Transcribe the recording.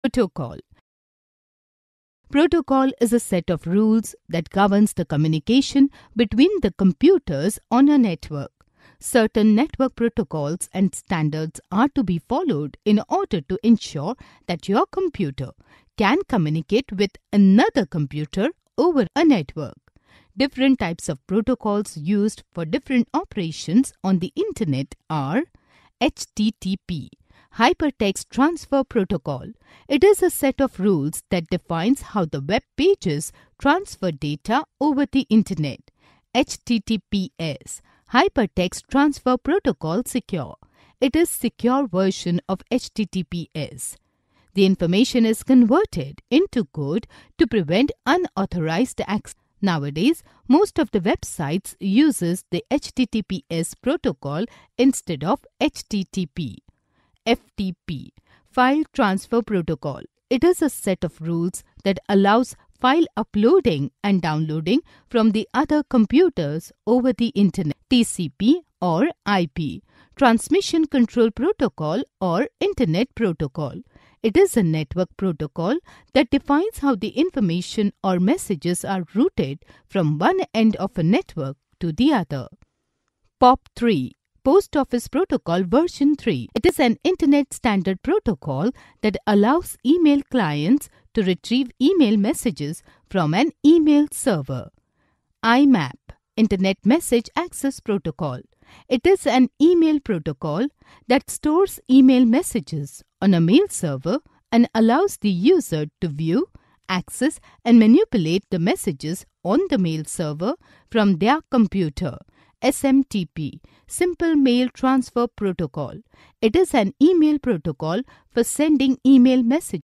Protocol Protocol is a set of rules that governs the communication between the computers on a network. Certain network protocols and standards are to be followed in order to ensure that your computer can communicate with another computer over a network. Different types of protocols used for different operations on the internet are HTTP Hypertext Transfer Protocol. It is a set of rules that defines how the web pages transfer data over the internet. HTTPS Hypertext Transfer Protocol Secure. It is secure version of HTTPS. The information is converted into code to prevent unauthorized access. Nowadays, most of the websites uses the HTTPS protocol instead of HTTP. FTP, File Transfer Protocol. It is a set of rules that allows file uploading and downloading from the other computers over the internet, TCP or IP, Transmission Control Protocol or Internet Protocol. It is a network protocol that defines how the information or messages are routed from one end of a network to the other. POP3 Post Office Protocol version 3. It is an internet standard protocol that allows email clients to retrieve email messages from an email server. IMAP Internet Message Access Protocol. It is an email protocol that stores email messages on a mail server and allows the user to view, access, and manipulate the messages on the mail server from their computer SMTP, Simple Mail Transfer Protocol. It is an email protocol for sending email messages.